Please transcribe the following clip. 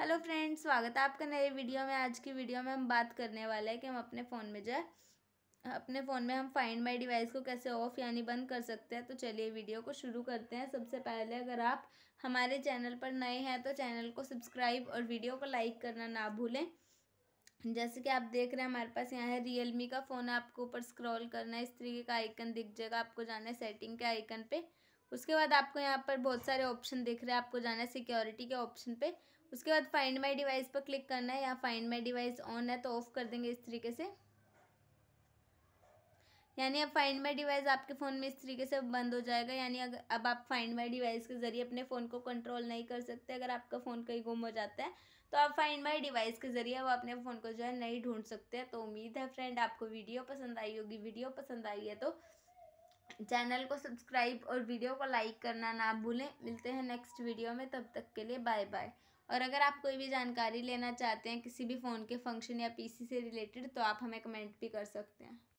hello friends स्वागत है आपका नए वीडियो में आज की वीडियो में हम बात करने वाले हैं कि हम अपने फ़ोन में जो है अपने फ़ोन में हम फाइंड माई डिवाइस को कैसे ऑफ़ यानी बंद कर सकते हैं तो चलिए वीडियो को शुरू करते हैं सबसे पहले अगर आप हमारे चैनल पर नए हैं तो चैनल को सब्सक्राइब और वीडियो को लाइक करना ना भूलें जैसे कि आप देख रहे हैं हमारे पास यहाँ है रियल का फ़ोन है आपको ऊपर स्क्रॉल करना है इस तरीके का आइकन दिख जाएगा आपको जाना है सेटिंग के आइकन पे उसके बाद आपको यहाँ पर बहुत सारे ऑप्शन दिख रहे हैं आपको जाना है सिक्योरिटी के ऑप्शन पे उसके बाद फाइंड माई डिवाइस पर क्लिक करना है यहाँ फाइंड माई डिवाइस ऑन है तो ऑफ कर देंगे इस तरीके से यानी अब फाइंड माई डिवाइस आपके फ़ोन में इस तरीके से बंद हो जाएगा यानी अगर अब आप फाइंड माई डिवाइस के ज़रिए अपने फ़ोन को कंट्रोल नहीं कर सकते अगर आपका फ़ोन कहीं गुम हो जाता है तो आप फाइंड माई डिवाइस के ज़रिए अब अपने फ़ोन को जो है नहीं ढूंढ सकते तो उम्मीद है फ्रेंड आपको वीडियो पसंद आई होगी वीडियो पसंद आई है तो चैनल को सब्सक्राइब और वीडियो को लाइक करना ना भूलें मिलते हैं नेक्स्ट वीडियो में तब तक के लिए बाय बाय और अगर आप कोई भी जानकारी लेना चाहते हैं किसी भी फ़ोन के फंक्शन या पीसी से रिलेटेड तो आप हमें कमेंट भी कर सकते हैं